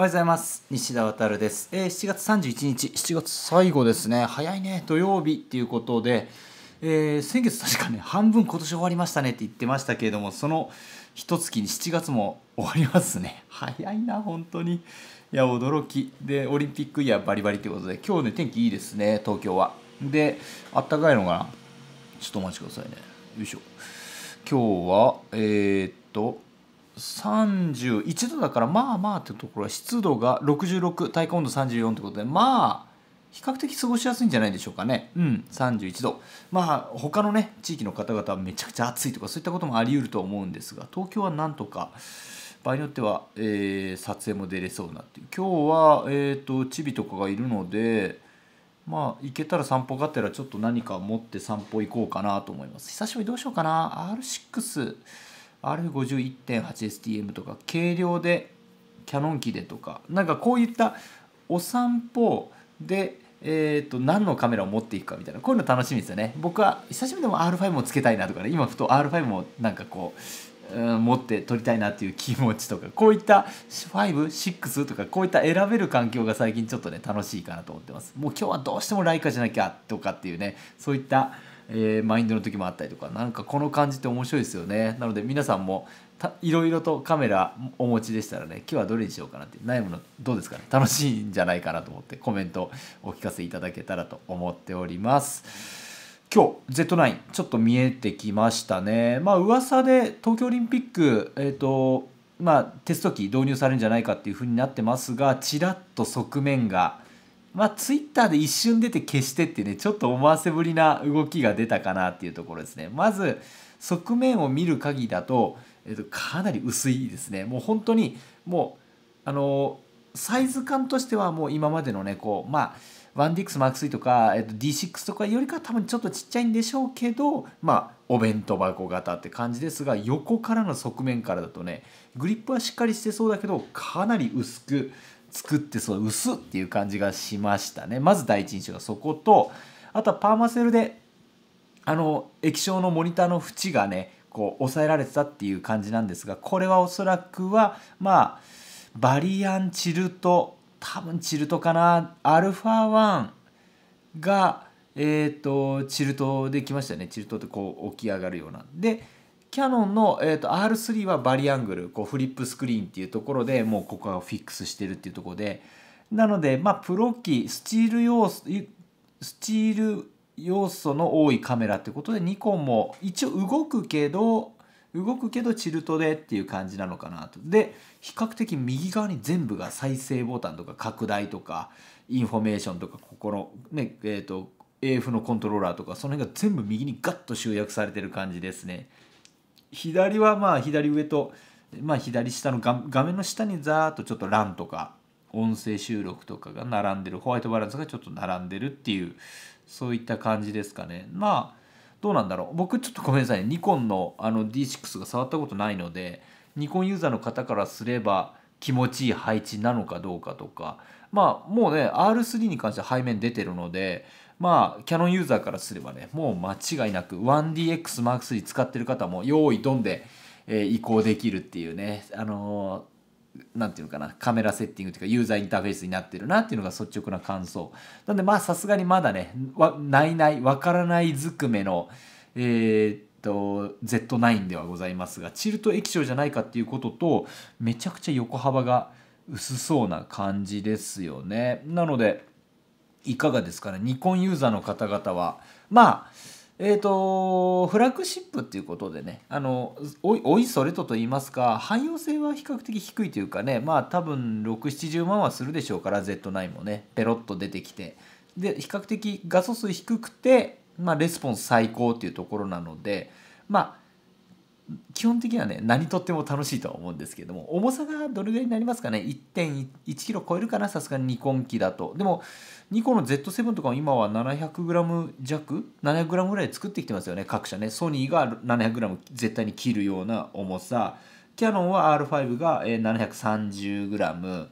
おはようございます西田航です、えー、7月31日7月最後ですね早いね土曜日っていうことで、えー、先月確かね半分今年終わりましたねって言ってましたけれどもその一月に7月も終わりますね早いな本当にいや驚きでオリンピックイヤーバリバリということで今日ね天気いいですね東京はであったかいのかなちょっとお待ちくださいねよいしょ今日はえー、っと31度だからまあまあってところは湿度が66体感温度34ってことでまあ比較的過ごしやすいんじゃないでしょうかねうん31度まあ他のね地域の方々はめちゃくちゃ暑いとかそういったこともあり得ると思うんですが東京はなんとか場合によっては、えー、撮影も出れそうなっていう今日はえっ、ー、とチビとかがいるのでまあ行けたら散歩がてらちょっと何か持って散歩行こうかなと思います久しぶりどうしようかな R6 R51.8STM とか軽量でキャノン機でとかなんかこういったお散歩で、えー、と何のカメラを持っていくかみたいなこういうの楽しみですよね僕は久しぶりでも R5 もつけたいなとかね今ふと R5 もなんかこう、うん、持って撮りたいなっていう気持ちとかこういった56とかこういった選べる環境が最近ちょっとね楽しいかなと思ってますもう今日はどうしてもライカじゃなきゃとかっていうねそういったえー、マインドの時もあったりとかなんかこの感じって面白いですよねなので皆さんもいろいろとカメラお持ちでしたらね今日はどれにしようかなって悩むのどうですかね楽しいんじゃないかなと思ってコメントお聞かせいただけたらと思っております。今日 Z9 ちょっと見えてきましたね。まあ噂で東京オリンピック、えーとまあ、テスト機導入されるんじゃないかっていうふうになってますがちらっと側面がまあ、ツイッターで一瞬出て消してってね、ちょっと思わせぶりな動きが出たかなっていうところですね。まず、側面を見る限りだと、えっと、かなり薄いですね。もう本当に、もう、あの、サイズ感としてはもう今までのね、こう、まあ、1DX Mark3 とか、えっと、D6 とかよりかは多分ちょっとちっちゃいんでしょうけど、まあ、お弁当箱型って感じですが、横からの側面からだとね、グリップはしっかりしてそうだけど、かなり薄く、作ってその薄っていう感じがしましたねまず第一印象がそことあとはパーマセルであの液晶のモニターの縁がねこう抑えられてたっていう感じなんですがこれはおそらくはまあバリアンチルト多分チルトかなアルファ1がえっ、ー、とチルトできましたねチルトってこう起き上がるようなでキヤノンの、えーと、R3 はバリアングルこうフリップスクリーンっていうところでもうここはフィックスしてるっていうところでなのでまあプロ機スチール要素スチール要素の多いカメラってことでニコンも一応動くけど動くけどチルトでっていう感じなのかなとで比較的右側に全部が再生ボタンとか拡大とかインフォメーションとかここのねえっ、ー、と AF のコントローラーとかその辺が全部右にガッと集約されてる感じですね。左はまあ左上と、まあ、左下の画面の下にザーっとちょっと欄とか音声収録とかが並んでるホワイトバランスがちょっと並んでるっていうそういった感じですかねまあどうなんだろう僕ちょっとごめんなさいニコンのあの D6 が触ったことないのでニコンユーザーの方からすれば気持ちいい配置なのかどうかとかまあもうね R3 に関しては背面出てるのでまあ、キャノンユーザーからすればね、もう間違いなく 1DXM3 使ってる方も用意ドンで、えー、移行できるっていうね、あのー、なんていうのかな、カメラセッティングというかユーザーインターフェースになってるなっていうのが率直な感想。なんでまあさすがにまだね、わないない、わからないずくめの、えー、と Z9 ではございますがチルト液晶じゃないかっていうこととめちゃくちゃ横幅が薄そうな感じですよねなのでいかがですかねニコンユーザーの方々はまあえーと、フラッグシップっていうことでねあのおいそれとと言いますか汎用性は比較的低いというかねまあ多分670万はするでしょうから Z9 もねペロッと出てきてで比較的画素数低くて、まあ、レスポンス最高っていうところなのでまあ基本的にはね何とっても楽しいとは思うんですけれども重さがどれぐらいになりますかね1 1キロ超えるかなさすがにニコン機だとでもニコンの Z7 とかも今は 700g 弱 700g ぐらい作ってきてますよね各社ねソニーが 700g 絶対に切るような重さキヤノンは R5 が 730g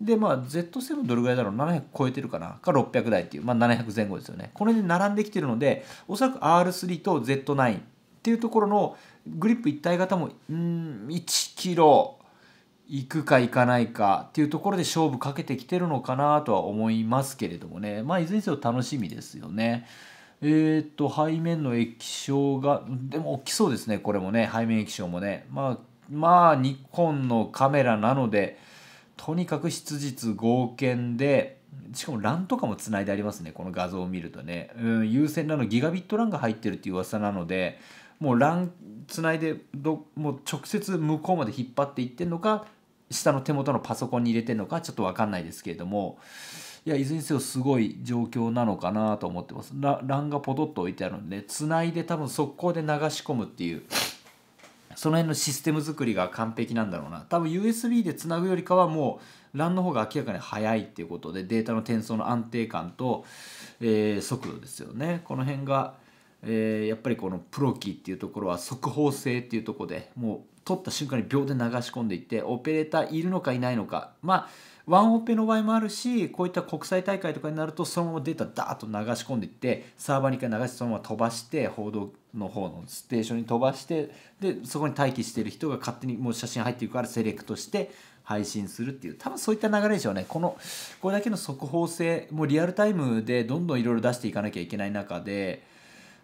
でまあ Z7 どれぐらいだろう700超えてるかなか600台っていう、まあ、700前後ですよねこれで並んできてるのでおそらく R3 と Z9 っていうところのグリップ一体型もうん1キロ行くか行かないかっていうところで勝負かけてきてるのかなとは思いますけれどもねまあいずれにせよ楽しみですよね。えー、っと背面の液晶がでも大きそうですねこれもね背面液晶もねまあまあニコンのカメラなのでとにかく質実剛健でしかも LAN とかもつないでありますねこの画像を見るとね、うん、有線なのギガビット LAN が入ってるっていう噂なのでもうランつないでどもう直接向こうまで引っ張っていってんのか下の手元のパソコンに入れてんのかちょっと分かんないですけれどもいやいずれにせよすごい状況なのかなと思ってますランがポトッと置いてあるんでつないで多分速攻で流し込むっていうその辺のシステム作りが完璧なんだろうな多分 USB でつなぐよりかはもう l a の方が明らかに早いっていうことでデータの転送の安定感と、えー、速度ですよねこの辺がえー、やっぱりこのプロキーっていうところは速報性っていうところでもう取った瞬間に秒で流し込んでいってオペレーターいるのかいないのかまあワンオペの場合もあるしこういった国際大会とかになるとそのままデータダーッと流し込んでいってサーバーに1回流してそのまま飛ばして報道の方のステーションに飛ばしてでそこに待機してる人が勝手にもう写真入っていくからセレクトして配信するっていう多分そういった流れでしょうねこのこれだけの速報性もうリアルタイムでどんどんいろいろ出していかなきゃいけない中で。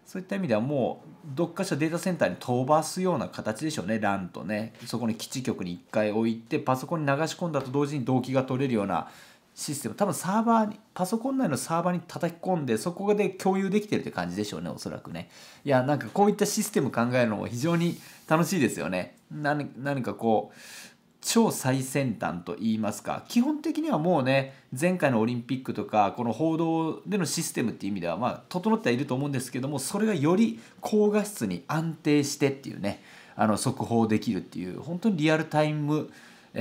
そういった意味ではもうどっかしらデータセンターに飛ばすような形でしょうね LAN とねそこに基地局に1回置いてパソコンに流し込んだと同時に動機が取れるようなシステム多分サーバーにパソコン内のサーバーに叩き込んでそこで共有できてるって感じでしょうねおそらくねいやなんかこういったシステム考えるのも非常に楽しいですよね何かこう超最先端と言いますか基本的にはもうね前回のオリンピックとかこの報道でのシステムっていう意味ではまあ整ってはいると思うんですけどもそれがより高画質に安定してっていうねあの速報できるっていう本当にリアルタイム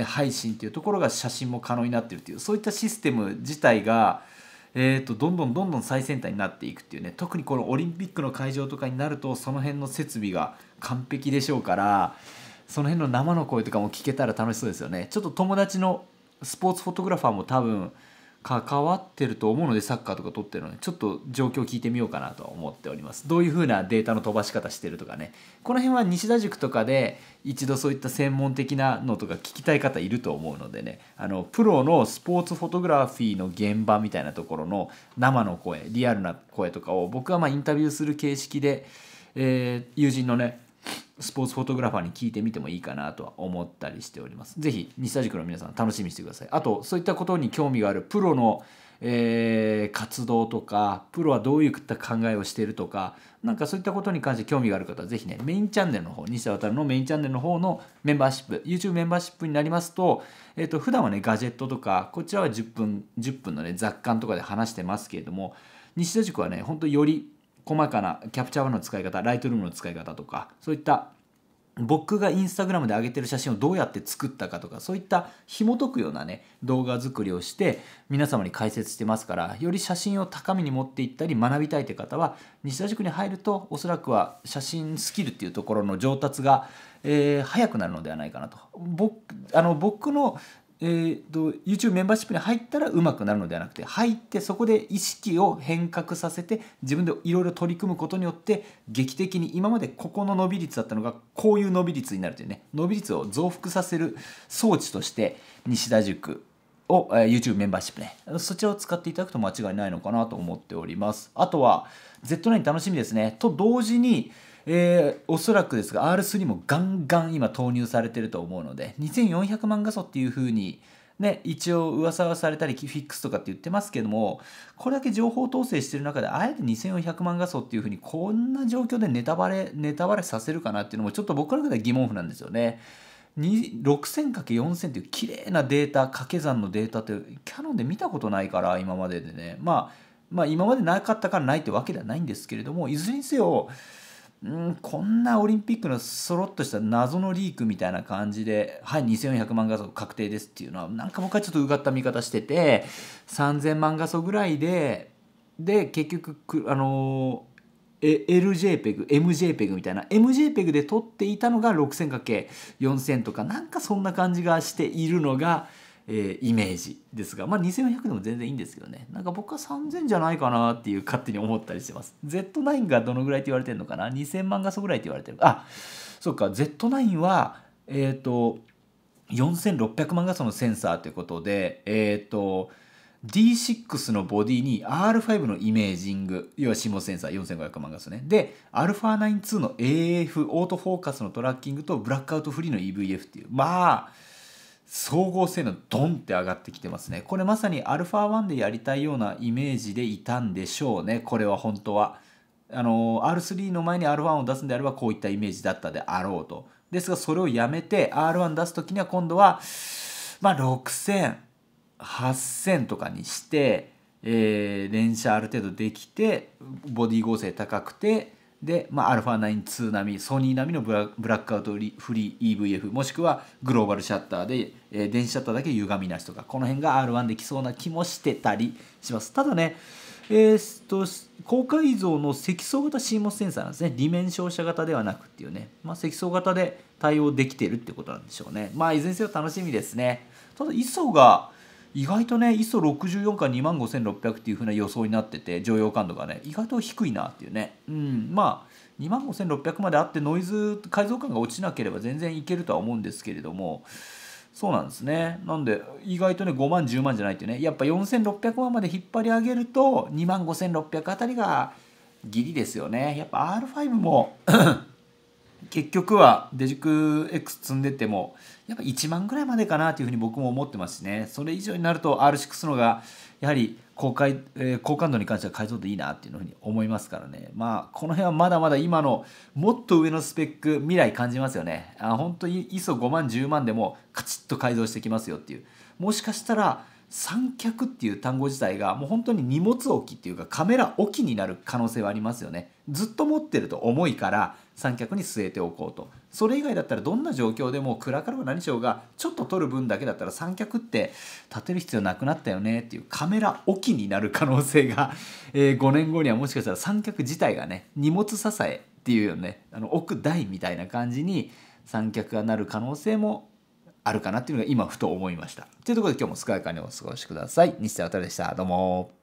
配信っていうところが写真も可能になってるっていうそういったシステム自体がえーと、とどんどんどんどん最先端になっていくっていうね特にこのオリンピックの会場とかになるとその辺の設備が完璧でしょうからその辺の生の声とかも聞けたら楽しそうですよねちょっと友達のスポーツフォトグラファーも多分関わってると思うのでサッカーとか撮ってるのでちょっと状況聞いてみようかなと思っておりますどういう風なデータの飛ばし方してるとかねこの辺は西田塾とかで一度そういった専門的なのとか聞きたい方いると思うのでねあのプロのスポーツフォトグラフィーの現場みたいなところの生の声リアルな声とかを僕はまインタビューする形式で、えー、友人のねスポーツフォトグラファーに聞いてみてもいいかなとは思ったりしております。ぜひ西田塾の皆さん楽しみにしてください。あとそういったことに興味があるプロの、えー、活動とかプロはどういった考えをしているとかなんかそういったことに関して興味がある方はぜひねメインチャンネルの方西田渡のメインチャンネルの方のメンバーシップ YouTube メンバーシップになりますと,、えー、と普段はねガジェットとかこちらは10分10分のね雑感とかで話してますけれども西田塾はねほんとより細かなキャプチャーの使い方ライトルームの使い方とかそういった僕がインスタグラムで上げてる写真をどうやって作ったかとかそういった紐解くようなね動画作りをして皆様に解説してますからより写真を高みに持っていったり学びたいという方は西田塾に入るとおそらくは写真スキルっていうところの上達が、えー、早くなるのではないかなと僕あの僕のえーと、YouTube メンバーシップに入ったらうまくなるのではなくて入ってそこで意識を変革させて自分でいろいろ取り組むことによって劇的に今までここの伸び率だったのがこういう伸び率になるというね伸び率を増幅させる装置として西田塾を、えー、YouTube メンバーシップねそちらを使っていただくと間違いないのかなと思っておりますあとは Z9 楽しみですねと同時にえー、おそらくですが R3 もガンガン今投入されてると思うので2400万画素っていう風にね、一応噂はされたりフィックスとかって言ってますけどもこれだけ情報統制してる中であえて2400万画素っていうふうにこんな状況でネタバレネタバレさせるかなっていうのもちょっと僕の中では疑問符なんですよね。6000×4000 っていう綺麗なデータ掛け算のデータってキャノンで見たことないから今まででね、まあ、まあ今までなかったからないってわけではないんですけれどもいずれにせようんこんなオリンピックのそろっとした謎のリークみたいな感じで「はい2400万画素確定です」っていうのはなんか僕はちょっとうがった見方してて3,000万画素ぐらいでで結局あのー LJPEG、MJPEG みたいな MJPEG で撮っていたのが 6000×4000 とかなんかそんな感じがしているのがえー、イメージですが、まあ、2400でも全然いいんですけどねなんか僕は3000じゃないかなっていう勝手に思ったりしてます Z9 がどのぐらいって言われてるのかな2000万画素ぐらいって言われてるあそっか Z9 はえっ、ー、と4600万画素のセンサーということでえっ、ー、と D6 のボディに R5 のイメージング、要はシモセンサー4500万画素ね。で、α92 の AF、オートフォーカスのトラッキングとブラックアウトフリーの EVF っていう、まあ、総合性能ドンって上がってきてますね。これまさに α1 でやりたいようなイメージでいたんでしょうね。これは本当は。あの、R3 の前に R1 を出すんであればこういったイメージだったであろうと。ですがそれをやめて R1 出す時には今度は、まあ、6000、8000とかにして、えー、連射ある程度できて、ボディ合成高くて、で、まあ、α9-2 並み、ソニー並みのブラックアウトフリー EVF、もしくはグローバルシャッターで、えー、電子シャッターだけ歪みなしとか、この辺が R1 できそうな気もしてたりします。ただね、えー、っと、高解像の積層型 CMOS センサーなんですね。理面照射型ではなくっていうね、まあ、積層型で対応できてるってことなんでしょうね。まあ、いずれにせよ楽しみですね。ただ、ISO が、意外とね ISO64 から2万5600っていうふうな予想になってて常用感度がね意外と低いなっていうね、うん、まあ2万5600まであってノイズ改造感が落ちなければ全然いけるとは思うんですけれどもそうなんですねなんで意外とね5万10万じゃないっていうねやっぱ4600万まで引っ張り上げると2万5600あたりがギリですよねやっぱ R5 も結局はデジク X 積んでてもやっぱ1万ぐらいまでかなというふうに僕も思ってますしねそれ以上になると R6 のがやはり高解、えー、高感度に関しては解像度いいなっていうふうに思いますからねまあこの辺はまだまだ今のもっと上のスペック未来感じますよねあ本当に ISO5 万10万でもカチッと改造してきますよっていうもしかしたら三脚っていう単語自体がもう本当に荷物置きっていうかカメラ置きになる可能性はありますよねずっと持ってると重いから三脚に据えておこうとそれ以外だったらどんな状況でも暗かろう何しようがちょっと撮る分だけだったら三脚って立てる必要なくなったよねっていうカメラ置きになる可能性が、えー、5年後にはもしかしたら三脚自体がね荷物支えっていうよねあのく台みたいな感じに三脚がなる可能性もあるかなっていうのが今ふと思いました。というところで今日も健やかにお過ごしください。西田渡でした。どうも。